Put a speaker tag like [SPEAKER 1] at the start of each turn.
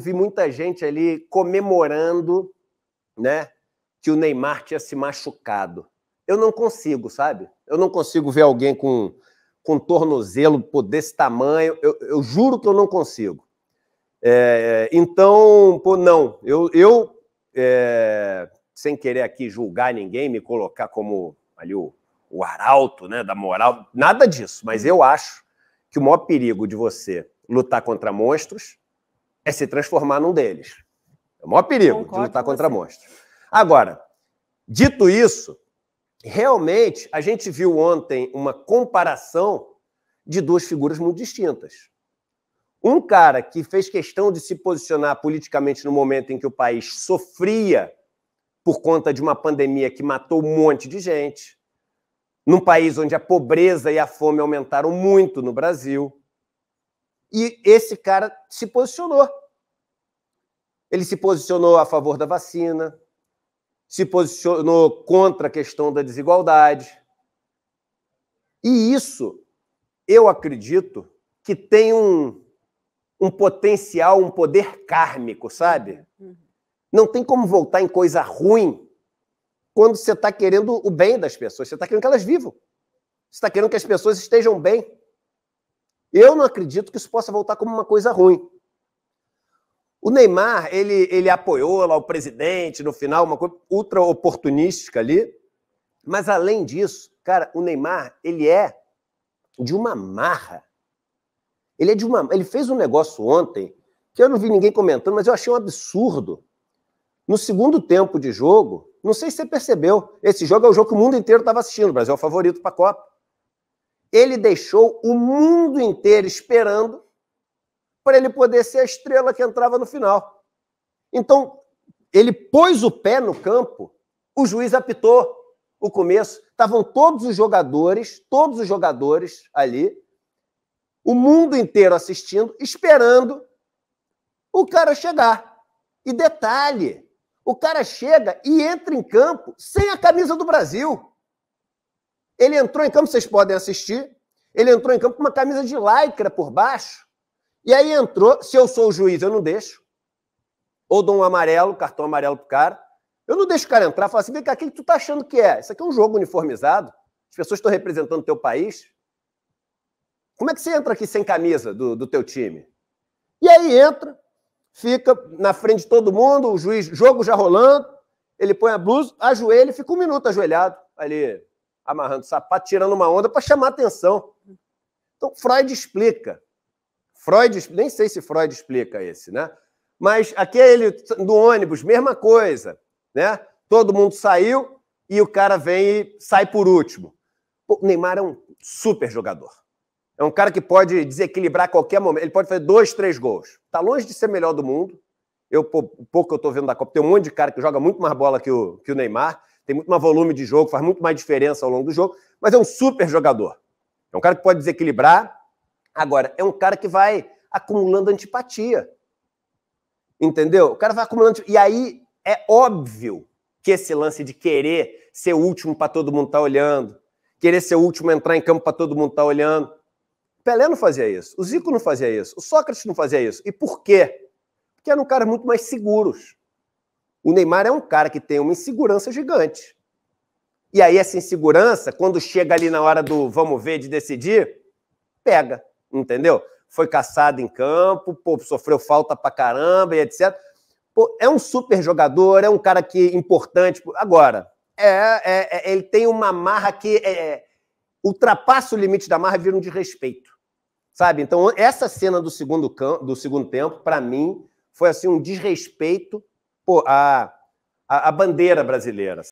[SPEAKER 1] vi muita gente ali comemorando, né, que o Neymar tinha se machucado. Eu não consigo, sabe? Eu não consigo ver alguém com, com um tornozelo desse tamanho. Eu, eu juro que eu não consigo. É, então, pô, não. Eu, eu é, sem querer aqui julgar ninguém, me colocar como ali o, o arauto né, da moral, nada disso. Mas eu acho que o maior perigo de você lutar contra monstros é se transformar num deles. É o maior perigo Concordo de lutar contra você. monstros. Agora, dito isso, realmente a gente viu ontem uma comparação de duas figuras muito distintas. Um cara que fez questão de se posicionar politicamente no momento em que o país sofria por conta de uma pandemia que matou um monte de gente, num país onde a pobreza e a fome aumentaram muito no Brasil. E esse cara se posicionou. Ele se posicionou a favor da vacina, se posicionou contra a questão da desigualdade. E isso, eu acredito, que tem um, um potencial, um poder kármico, sabe? Não tem como voltar em coisa ruim quando você está querendo o bem das pessoas, você está querendo que elas vivam. Você está querendo que as pessoas estejam bem. Eu não acredito que isso possa voltar como uma coisa ruim. O Neymar, ele, ele apoiou lá o presidente no final, uma coisa ultra oportunística ali. Mas além disso, cara, o Neymar, ele é de uma marra. Ele é de uma, ele fez um negócio ontem que eu não vi ninguém comentando, mas eu achei um absurdo. No segundo tempo de jogo, não sei se você percebeu, esse jogo é o jogo que o mundo inteiro estava assistindo, o Brasil é o favorito para a Copa. Ele deixou o mundo inteiro esperando para ele poder ser a estrela que entrava no final. Então, ele pôs o pé no campo, o juiz apitou o começo. Estavam todos os jogadores, todos os jogadores ali, o mundo inteiro assistindo, esperando o cara chegar. E detalhe, o cara chega e entra em campo sem a camisa do Brasil. Ele entrou em campo, vocês podem assistir. Ele entrou em campo com uma camisa de lycra por baixo. E aí entrou, se eu sou o juiz, eu não deixo. Ou dou um amarelo, cartão amarelo pro cara. Eu não deixo o cara entrar e falar assim, vem cá, o que tu tá achando que é? Isso aqui é um jogo uniformizado? As pessoas estão representando o teu país? Como é que você entra aqui sem camisa do, do teu time? E aí entra, fica na frente de todo mundo, o juiz, jogo já rolando, ele põe a blusa, ajoelha e fica um minuto ajoelhado ali, amarrando o sapato, tirando uma onda para chamar atenção. Então, Freud explica Freud, nem sei se Freud explica esse, né? Mas aquele é do ônibus, mesma coisa, né? Todo mundo saiu e o cara vem e sai por último. o Neymar é um super jogador. É um cara que pode desequilibrar a qualquer momento. Ele pode fazer dois, três gols. Está longe de ser melhor do mundo. Eu, pouco que eu estou vendo da Copa, tem um monte de cara que joga muito mais bola que o, que o Neymar, tem muito mais volume de jogo, faz muito mais diferença ao longo do jogo, mas é um super jogador. É um cara que pode desequilibrar, Agora, é um cara que vai acumulando antipatia. Entendeu? O cara vai acumulando. E aí é óbvio que esse lance de querer ser o último para todo mundo estar tá olhando, querer ser o último a entrar em campo para todo mundo estar tá olhando. Pelé não fazia isso, o Zico não fazia isso, o Sócrates não fazia isso. E por quê? Porque eram caras muito mais seguros. O Neymar é um cara que tem uma insegurança gigante. E aí essa insegurança, quando chega ali na hora do vamos ver, de decidir, pega entendeu? Foi caçado em campo, pô, sofreu falta pra caramba e etc. Pô, é um super jogador, é um cara que é importante. Agora, é, é, é, ele tem uma marra que é, é, ultrapassa o limite da marra e vira um desrespeito. Sabe? Então, essa cena do segundo, do segundo tempo, para mim, foi assim um desrespeito pô, à, à, bandeira brasileira.